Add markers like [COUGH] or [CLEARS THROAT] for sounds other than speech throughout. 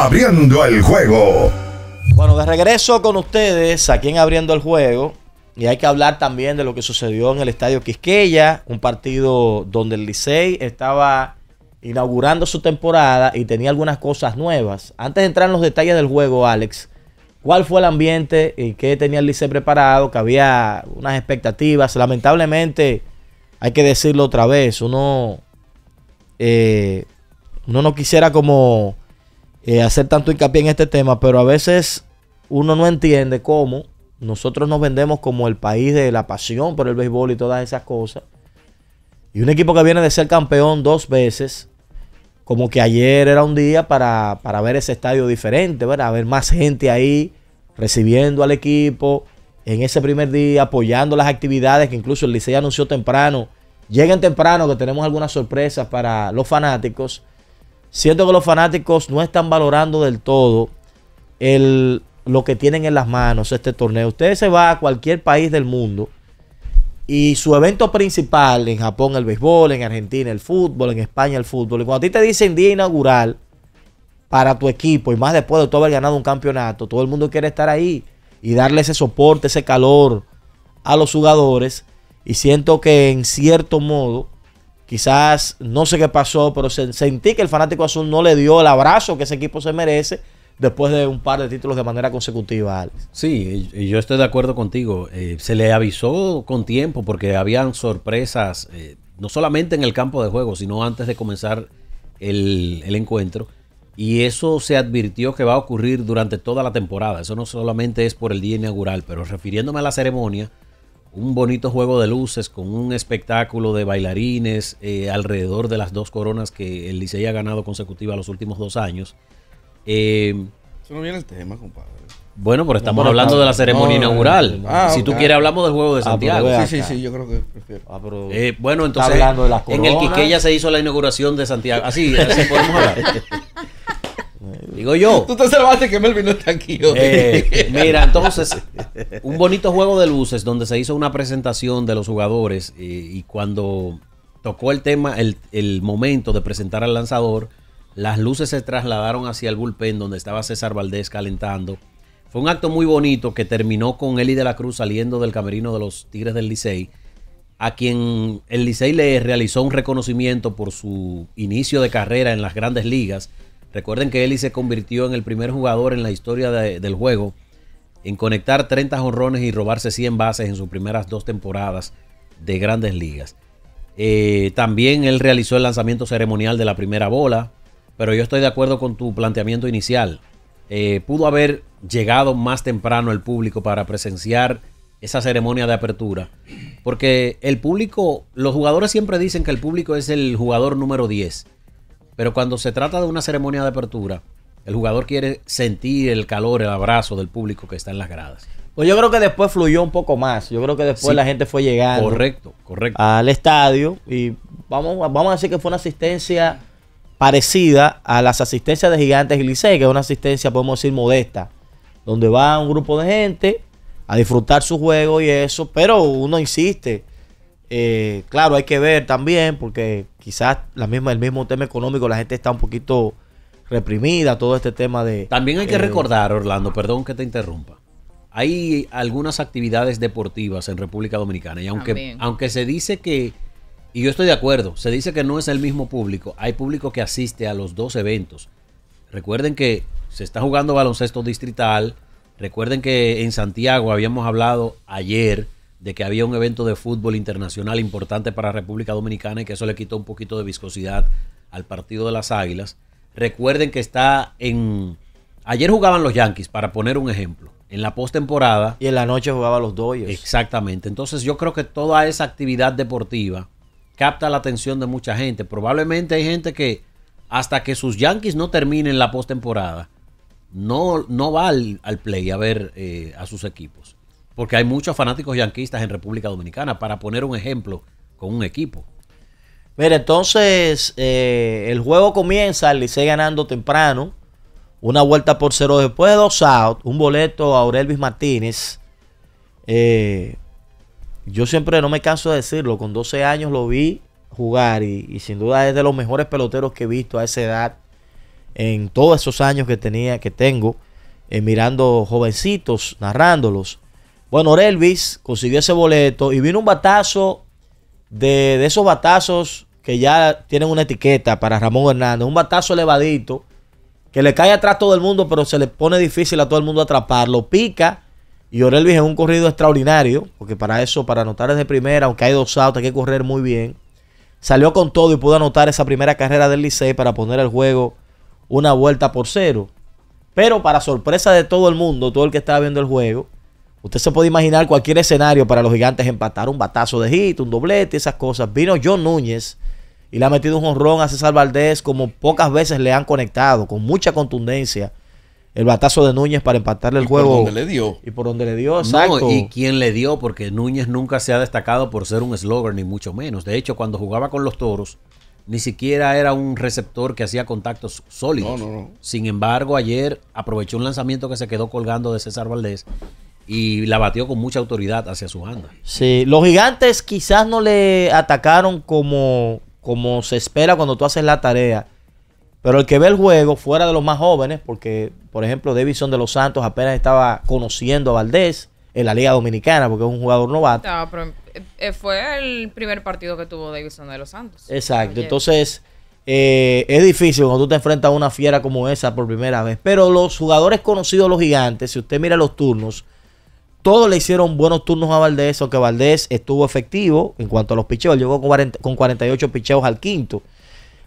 Abriendo el juego. Bueno, de regreso con ustedes aquí en Abriendo el juego. Y hay que hablar también de lo que sucedió en el estadio Quisqueya, un partido donde el Licey estaba inaugurando su temporada y tenía algunas cosas nuevas. Antes de entrar en los detalles del juego, Alex, ¿cuál fue el ambiente y qué tenía el Licey preparado? Que había unas expectativas. Lamentablemente, hay que decirlo otra vez, uno, eh, uno no quisiera como eh, hacer tanto hincapié en este tema, pero a veces uno no entiende cómo nosotros nos vendemos como el país de la pasión por el béisbol y todas esas cosas. Y un equipo que viene de ser campeón dos veces, como que ayer era un día para, ver ese estadio diferente, ¿verdad? A ver más gente ahí recibiendo al equipo en ese primer día, apoyando las actividades que incluso el Licey anunció temprano. Lleguen temprano que tenemos algunas sorpresas para los fanáticos. Siento que los fanáticos no están valorando del todo el, lo que tienen en las manos este torneo. Usted se va a cualquier país del mundo y su evento principal en Japón el béisbol, en Argentina el fútbol, en España el fútbol. Y cuando a ti te dicen día inaugural para tu equipo y más después de todo haber ganado un campeonato, todo el mundo quiere estar ahí y darle ese soporte, ese calor a los jugadores. Y siento que en cierto modo Quizás no sé qué pasó, pero sentí que el fanático azul no le dio el abrazo que ese equipo se merece después de un par de títulos de manera consecutiva, Sí, yo estoy de acuerdo contigo. Eh, se le avisó con tiempo porque habían sorpresas, eh, no solamente en el campo de juego, sino antes de comenzar el encuentro. Y eso se advirtió que va a ocurrir durante toda la temporada. Eso no solamente es por el día inaugural, pero refiriéndome a la ceremonia, un bonito juego de luces con un espectáculo de bailarines eh, alrededor de las dos coronas que el Licey ha ganado consecutiva los últimos dos años. Eh, Eso no viene el tema, compadre. Bueno, pero estamos hablando de la ceremonia inaugural. Ah, si tú quieres, hablamos del juego de ah, Santiago. sí, sí, sí, yo creo que prefiero. Ah, eh, bueno, entonces, en el ya se hizo la inauguración de Santiago. Así, así podemos hablar. [LAUGHS] Digo yo. Tú te salvaste que Melvin no está aquí eh, [LAUGHS] mira, entonces, un bonito juego de luces donde se hizo una presentación de los jugadores y cuando tocó el tema, el, el, momento de presentar al lanzador, las luces se trasladaron hacia el bullpen donde estaba César Valdés calentando. Fue un acto muy bonito que terminó con Eli de la Cruz saliendo del camerino de los Tigres del Licey, a quien el Licey le realizó un reconocimiento por su inicio de carrera en las grandes ligas Recuerden que Eli se convirtió en el primer jugador en la historia del juego en conectar 30 jonrones y robarse 100 bases en sus primeras dos temporadas de grandes ligas. Eh, también él realizó el lanzamiento ceremonial de la primera bola, pero yo estoy de acuerdo con tu planteamiento inicial. Eh, pudo haber llegado más temprano el público para presenciar esa ceremonia de apertura, porque el público, los jugadores siempre dicen que el público es el jugador número 10 pero cuando se trata de una ceremonia de apertura, el jugador quiere sentir el calor, el abrazo del público que está en las gradas. Pues yo creo que después fluyó un poco más. Yo creo que después la gente fue llegando. Correcto, correcto. Al estadio y vamos, vamos a decir que fue una asistencia parecida a las asistencias de Gigantes y Licey, que es una asistencia, podemos decir, modesta, donde va un grupo de gente a disfrutar su juego y eso, pero uno insiste. Eh, claro, hay que ver también, porque quizás la misma, el mismo tema económico, la gente está un poquito reprimida, todo este tema de... También hay que eh, recordar, Orlando, perdón que te interrumpa. Hay algunas actividades deportivas en República Dominicana y aunque, aunque se dice que, y yo estoy de acuerdo, se dice que no es el mismo público, hay público que asiste a los dos eventos. Recuerden que se está jugando baloncesto distrital, recuerden que en Santiago habíamos hablado ayer de que había un evento de fútbol internacional importante para República Dominicana y que eso le quitó un poquito de viscosidad al partido de las Águilas. Recuerden que está en... Ayer jugaban los Yankees, para poner un ejemplo, en la postemporada. Y en la noche jugaba los Dodgers. Exactamente. Entonces yo creo que toda esa actividad deportiva capta la atención de mucha gente. Probablemente hay gente que hasta que sus Yankees no terminen la postemporada, no, no va al, play a ver eh, a sus equipos porque hay muchos fanáticos yanquistas en República Dominicana, para poner un ejemplo con un equipo. Mira, entonces eh, el juego comienza, el Licey ganando temprano, una vuelta por cero después de dos outs. un boleto a Aurelvis Martínez. Eh, yo siempre no me canso de decirlo, con 12 años lo vi jugar y, sin duda es de los mejores peloteros que he visto a esa edad en todos esos años que tenía, que tengo, eh, mirando jovencitos, narrándolos. Bueno, Orelvis consiguió ese boleto y vino un batazo de, esos batazos que ya tienen una etiqueta para Ramón Hernández. Un batazo elevadito que le cae atrás todo el mundo, pero se le pone difícil a todo el mundo atraparlo. Pica y Orelvis en un corrido extraordinario, porque para eso, para anotar desde primera, aunque hay dos outs, hay que correr muy bien. Salió con todo y pudo anotar esa primera carrera del Licey para poner el juego una vuelta por cero. Pero para sorpresa de todo el mundo, todo el que estaba viendo el juego, Usted se puede imaginar cualquier escenario para los gigantes empatar, un batazo de hit, un doblete, esas cosas. Vino John Núñez y le ha metido un honrón a César Valdés como pocas veces le han conectado, con mucha contundencia. El batazo de Núñez para empatarle el ¿Y juego. Por donde le dio. Y por donde le dio, exacto. y quién le dio, porque Núñez nunca se ha destacado por ser un slogan, ni mucho menos. De hecho, cuando jugaba con los toros, ni siquiera era un receptor que hacía contactos sólidos. Sin embargo, ayer aprovechó un lanzamiento que se quedó colgando de César Valdés y la batió con mucha autoridad hacia su banda. Sí, los gigantes quizás no le atacaron como, como se espera cuando tú haces la tarea. Pero el que ve el juego, fuera de los más jóvenes, porque, por ejemplo, Davison de los Santos apenas estaba conociendo a Valdés en la Liga Dominicana, porque es un jugador novato. Eh, eh, fue el primer partido que tuvo Davison de los Santos. Exacto, entonces eh, es difícil cuando tú te enfrentas a una fiera como esa por primera vez. Pero los jugadores conocidos, los gigantes, si usted mira los turnos, todos le hicieron buenos turnos a Valdés, aunque Valdés estuvo efectivo en cuanto a los picheos. Llegó con, 48 picheos al quinto.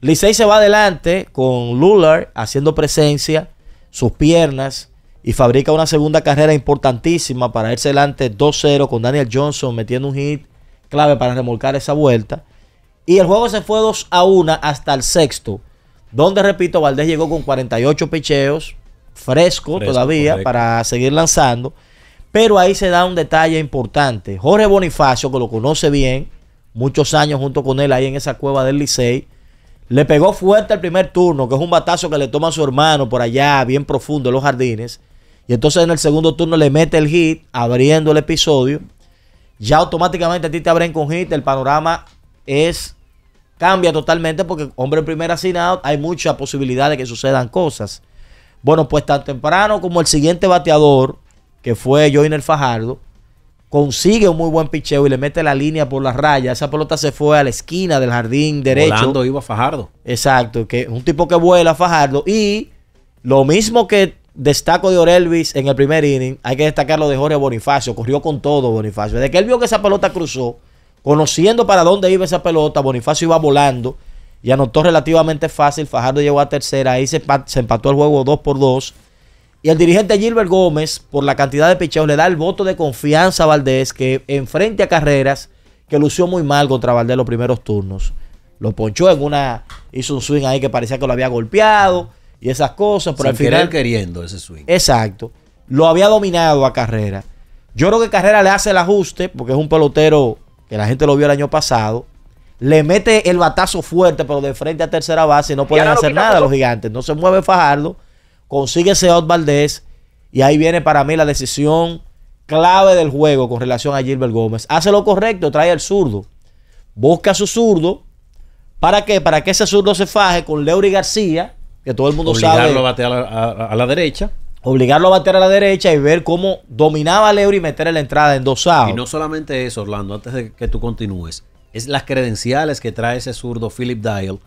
Licey se va adelante con Lular haciendo presencia, sus piernas, y fabrica una segunda carrera importantísima para irse adelante 2-0 con Daniel Johnson metiendo un hit clave para remolcar esa vuelta. Y el juego se fue 2 a 1 hasta el sexto, donde repito, Valdés llegó con 48 picheos, fresco, todavía, para seguir lanzando. Pero ahí se da un detalle importante. Jorge Bonifacio, que lo conoce bien, muchos años junto con él ahí en esa cueva del Licey, le pegó fuerte el primer turno, que es un batazo que le toma a su hermano por allá, bien profundo en los jardines. Y entonces en el segundo turno le mete el hit, abriendo el episodio. Ya automáticamente a ti te abren con hit, el panorama es cambia totalmente porque hombre en primera hay mucha posibilidad de que sucedan cosas. Bueno, pues tan temprano como el siguiente bateador que fue Joiner Fajardo, consigue un muy buen picheo y le mete la línea por la raya. Esa pelota se fue a la esquina del jardín derecho. Volando iba Fajardo. Exacto, que un tipo que vuela Fajardo. Y lo mismo que destaco de Orelvis en el primer inning, hay que destacarlo de Jorge Bonifacio. Corrió con todo Bonifacio. Desde que él vio que esa pelota cruzó, conociendo para dónde iba esa pelota, Bonifacio iba volando y anotó relativamente fácil. Fajardo llegó a tercera. Ahí se, empató el juego 2 por 2. Y el dirigente Gilbert Gómez, por la cantidad de pichados, le da el voto de confianza a Valdés, que enfrente a carreras, que lució muy mal contra Valdés los primeros turnos. Lo ponchó en una. Hizo un swing ahí que parecía que lo había golpeado y esas cosas, pero al final. queriendo ese swing. Exacto. Lo había dominado a Carrera. Yo creo que Carrera le hace el ajuste, porque es un pelotero que la gente lo vio el año pasado. Le mete el batazo fuerte, pero de frente a tercera base y no pueden hacer nada los gigantes. No se mueve Fajardo consigue ese Osvaldés, y ahí viene para mí la decisión clave del juego con relación a Gilbert Gómez. Hace lo correcto, trae el zurdo. Busca a su zurdo. ¿Para qué? Para que ese zurdo se faje con Leury García, que todo el mundo sabe. Obligarlo a batear a, la derecha obligarlo a bater a la derecha y ver cómo dominaba Leury y meterle la entrada en dos Y no solamente eso, Orlando, antes de que tú continúes, es las credenciales que trae ese zurdo Philip Dial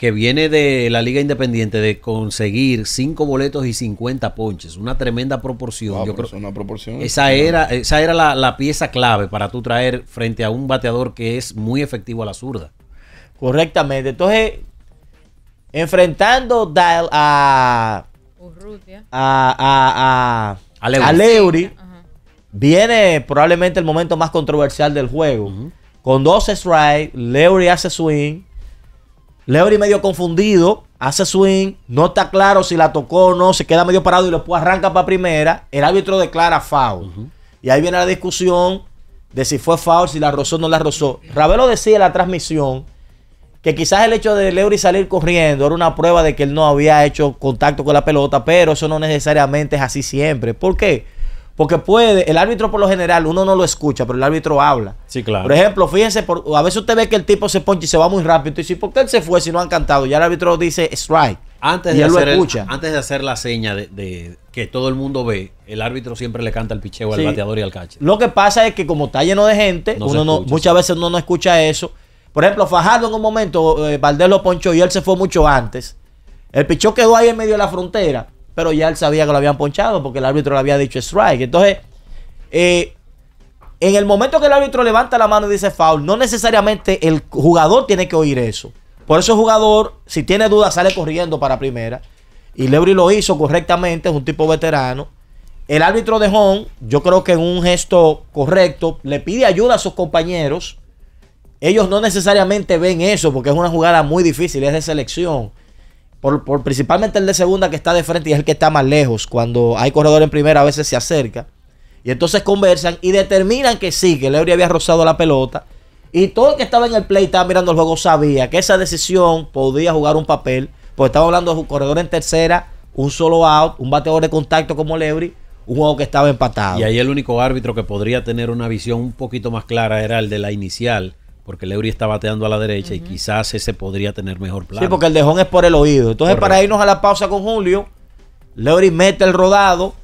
que viene de la Liga Independiente de conseguir 5 boletos y 50 ponches, una tremenda proporción. Yo proporción esa era, esa era la, pieza clave para tú traer frente a un bateador que es muy efectivo a la zurda. Correctamente. Entonces, enfrentando a, a, a, a, Leury, viene probablemente el momento más controversial del juego. Con dos strikes, Leury hace swing Leury medio confundido, hace swing, no está claro si la tocó o no, se queda medio parado y después arranca para primera. El árbitro declara foul. Y ahí viene la discusión de si fue foul, si la rozó o no la rozó. Ravelo decía en la transmisión que quizás el hecho de Leury salir corriendo era una prueba de que él no había hecho contacto con la pelota, pero eso no necesariamente es así siempre. ¿Por qué? Porque puede, el árbitro por lo general, uno no lo escucha, pero el árbitro habla. Sí, claro. Por ejemplo, fíjense, a veces usted ve que el tipo se ponche y se va muy rápido. Y si ¿por qué él se fue si no han cantado? Y el árbitro dice, strike. Antes, de, hacer lo escucha. antes de hacer la seña de, que todo el mundo ve, el árbitro siempre le canta el picheo al bateador y al catcher. Lo que pasa es que como está lleno de gente, uno no, muchas veces uno no escucha eso. Por ejemplo, Fajardo en un momento, eh, Valdés lo y él se fue mucho antes. El picheo quedó ahí en medio de la frontera pero ya él sabía que lo habían ponchado porque el árbitro le había dicho strike. Entonces, eh, en el momento que el árbitro levanta la mano y dice foul, no necesariamente el jugador tiene que oír eso. Por eso el jugador, si tiene dudas, sale corriendo para primera. Y Lebri lo hizo correctamente, es un tipo veterano. El árbitro de home yo creo que en un gesto correcto, le pide ayuda a sus compañeros. Ellos no necesariamente ven eso porque es una jugada muy difícil, es de selección. Por, principalmente el de segunda que está de frente y es el que está más lejos. Cuando hay corredor en primera, a veces se acerca. Y entonces conversan y determinan que sí, que Leury había rozado la pelota. Y todo el que estaba en el play, estaba mirando el juego, sabía que esa decisión podía jugar un papel. Porque estaba hablando de un corredor en tercera, un solo out, un bateador de contacto como Leury, un juego que estaba empatado. Y ahí el único árbitro que podría tener una visión un poquito más clara era el de la inicial porque Leury está bateando a la derecha y quizás ese podría tener mejor plan. Sí, porque el dejón es por el oído. Entonces, para irnos a la pausa con Julio, Leury mete el rodado,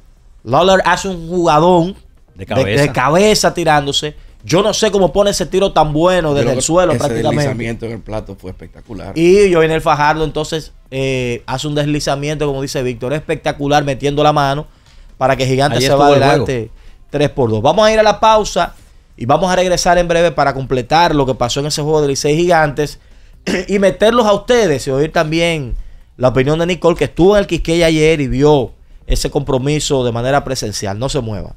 Lawler hace un jugadón de cabeza, de, cabeza tirándose. Yo no sé cómo pone ese tiro tan bueno desde el suelo prácticamente. El deslizamiento en el plato fue espectacular. Y yo el Fajardo entonces eh, hace un deslizamiento, como dice Víctor, espectacular metiendo la mano para que Gigante se va adelante 3 por 2. Vamos a ir a la pausa. Y vamos a regresar en breve para completar lo que pasó en ese juego de seis Gigantes [CLEARS THROAT] y meterlos a ustedes y oír también la opinión de Nicole que estuvo en el Quisqueya ayer y vio ese compromiso de manera presencial. No se mueva.